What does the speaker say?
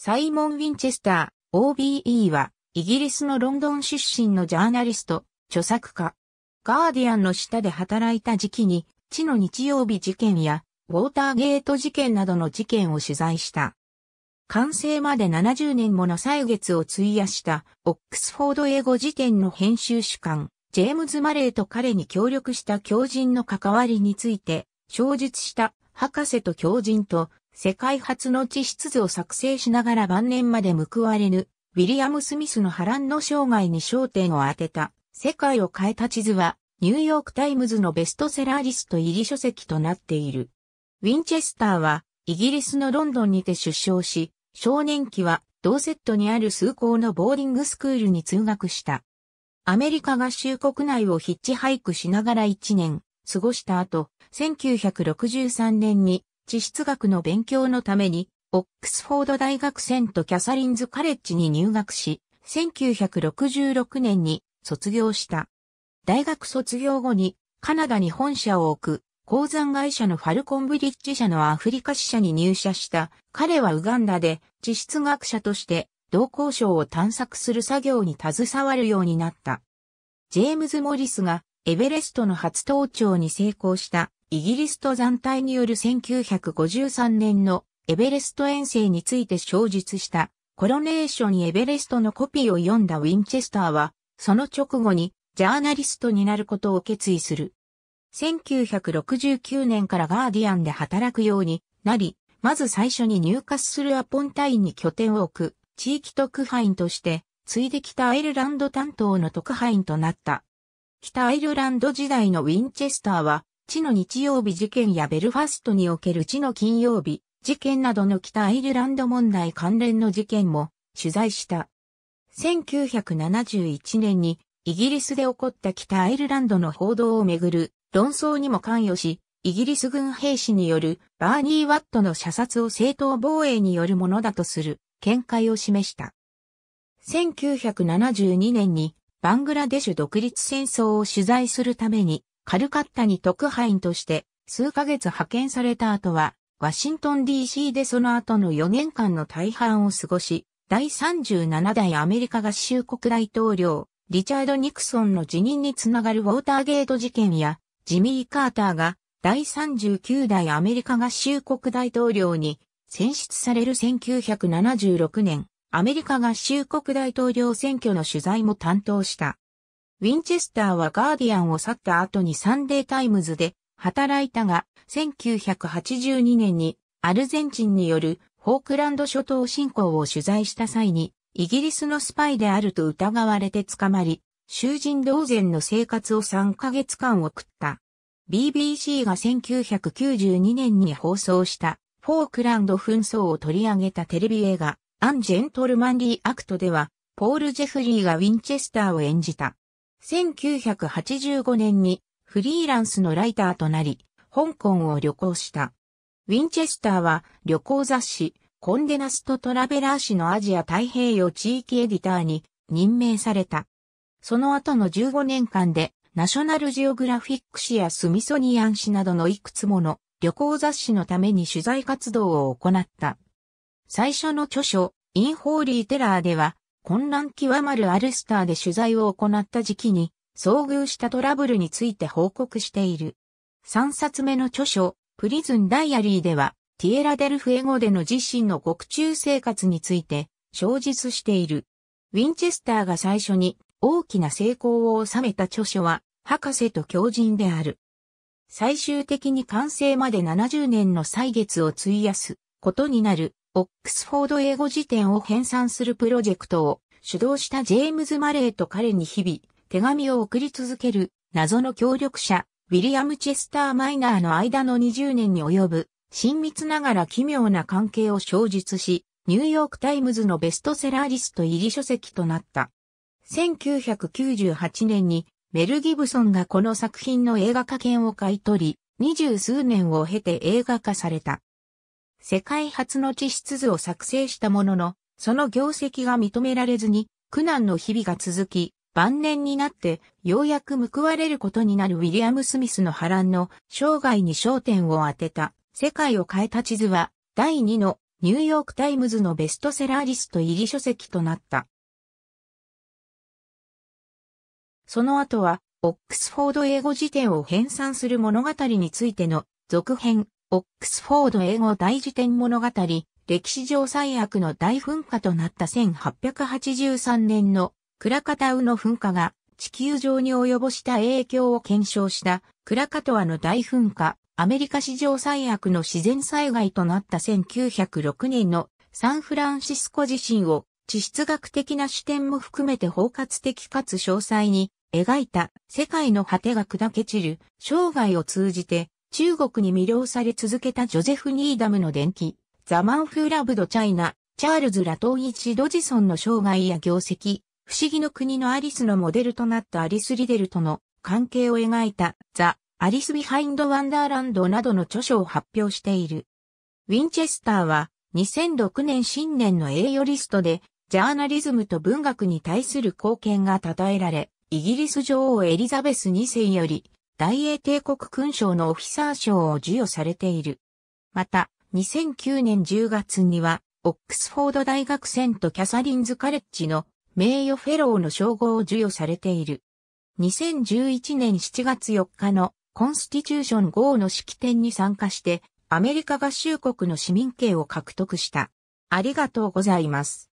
サイモン・ウィンチェスター、OBE は、イギリスのロンドン出身のジャーナリスト、著作家。ガーディアンの下で働いた時期に、地の日曜日事件や、ウォーターゲート事件などの事件を取材した。完成まで70年もの歳月を費やした、オックスフォード英語辞典の編集主管、ジェームズ・マレーと彼に協力した狂人の関わりについて、小述した、博士と狂人と世界初の地質図を作成しながら晩年まで報われぬ、ウィリアム・スミスの波乱の生涯に焦点を当てた、世界を変えた地図は、ニューヨークタイムズのベストセラーリスト入り書籍となっている。ウィンチェスターは、イギリスのロンドンにて出生し、少年期は、同セットにある数校のボーリングスクールに通学した。アメリカ合衆国内をヒッチハイクしながら1年過ごした後、1963年に地質学の勉強のために、オックスフォード大学セントキャサリンズカレッジに入学し、1966年に卒業した。大学卒業後にカナダに本社を置く鉱山会社のファルコンブリッジ社のアフリカ支社に入社した彼はウガンダで地質学者として同交省を探索する作業に携わるようになった。ジェームズ・モリスがエベレストの初登頂に成功したイギリス登山隊による1953年のエベレスト遠征について詳述したコロネーションエベレストのコピーを読んだウィンチェスターは、その直後にジャーナリストになることを決意する。1969年からガーディアンで働くようになり、まず最初に入荷するアポンタインに拠点を置く、地域特派員として、ついできたアイルランド担当の特派員となった。北アイルランド時代のウィンチェスターは、地の日曜日事件やベルファストにおける地の金曜日事件などの北アイルランド問題関連の事件も取材した。1971年にイギリスで起こった北アイルランドの報道をめぐる論争にも関与し、イギリス軍兵士によるバーニー・ワットの射殺を正当防衛によるものだとする見解を示した。1972年にバングラデシュ独立戦争を取材するためにカルカッタに特派員として数ヶ月派遣された後は、ワシントン DC でその後の4年間の大半を過ごし、第37代アメリカ合衆国大統領、リチャード・ニクソンの辞任につながるウォーターゲート事件や、ジミー・カーターが第39代アメリカ合衆国大統領に選出される1976年、アメリカ合衆国大統領選挙の取材も担当した。ウィンチェスターはガーディアンを去った後にサンデータイムズで働いたが、1982年にアルゼンチンによるフォークランド諸島侵攻を取材した際に、イギリスのスパイであると疑われて捕まり、囚人同然の生活を3ヶ月間送った。BBC が1992年に放送したフォークランド紛争を取り上げたテレビ映画アンジェントルマンリーアクトでは、ポール・ジェフリーがウィンチェスターを演じた。1985年にフリーランスのライターとなり、香港を旅行した。ウィンチェスターは旅行雑誌コンデナスト・トラベラー誌のアジア太平洋地域エディターに任命された。その後の15年間でナショナルジオグラフィック誌やスミソニアン誌などのいくつもの旅行雑誌のために取材活動を行った。最初の著書、インホーリーテラーでは、混乱極まるアルスターで取材を行った時期に、遭遇したトラブルについて報告している。3冊目の著書、プリズンダイアリーでは、ティエラデルフエゴでの自身の獄中生活について、詳述している。ウィンチェスターが最初に大きな成功を収めた著書は、博士と狂人である。最終的に完成まで70年の歳月を費やすことになるオックスフォード英語辞典を編纂するプロジェクトを主導したジェームズ・マレーと彼に日々手紙を送り続ける謎の協力者ウィリアム・チェスター・マイナーの間の20年に及ぶ親密ながら奇妙な関係を詳述しニューヨーク・タイムズのベストセラーリスト入り書籍となった。1998年にメル・ギブソンがこの作品の映画化権を買い取り、二十数年を経て映画化された。世界初の地質図を作成したものの、その業績が認められずに、苦難の日々が続き、晩年になってようやく報われることになるウィリアム・スミスの波乱の生涯に焦点を当てた世界を変えた地図は第2のニューヨーク・タイムズのベストセラーリスト入り書籍となった。その後はオックスフォード英語辞典を編纂する物語についての続編オックスフォード英語大辞典物語、歴史上最悪の大噴火となった1883年のクラカタウの噴火が地球上に及ぼした影響を検証したクラカトアの大噴火、アメリカ史上最悪の自然災害となった1906年のサンフランシスコ地震を地質学的な視点も含めて包括的かつ詳細に描いた世界の果てが砕け散る生涯を通じて中国に魅了され続けたジョゼフ・ニーダムの伝記、ザ・マン・フー・ラブド・チャイナ、チャールズ・ラトーイチ・ドジソンの生涯や業績、不思議の国のアリスのモデルとなったアリス・リデルとの関係を描いたザ・アリス・ビハインド・ワンダーランドなどの著書を発表している。ウィンチェスターは2006年新年の栄誉リストでジャーナリズムと文学に対する貢献が称えられ、イギリス女王エリザベス2世より大英帝国勲章のオフィサー賞を授与されている。また、2009年10月には、オックスフォード大学セントキャサリンズカレッジの名誉フェローの称号を授与されている。2011年7月4日のコンスティチューション号の式典に参加して、アメリカ合衆国の市民権を獲得した。ありがとうございます。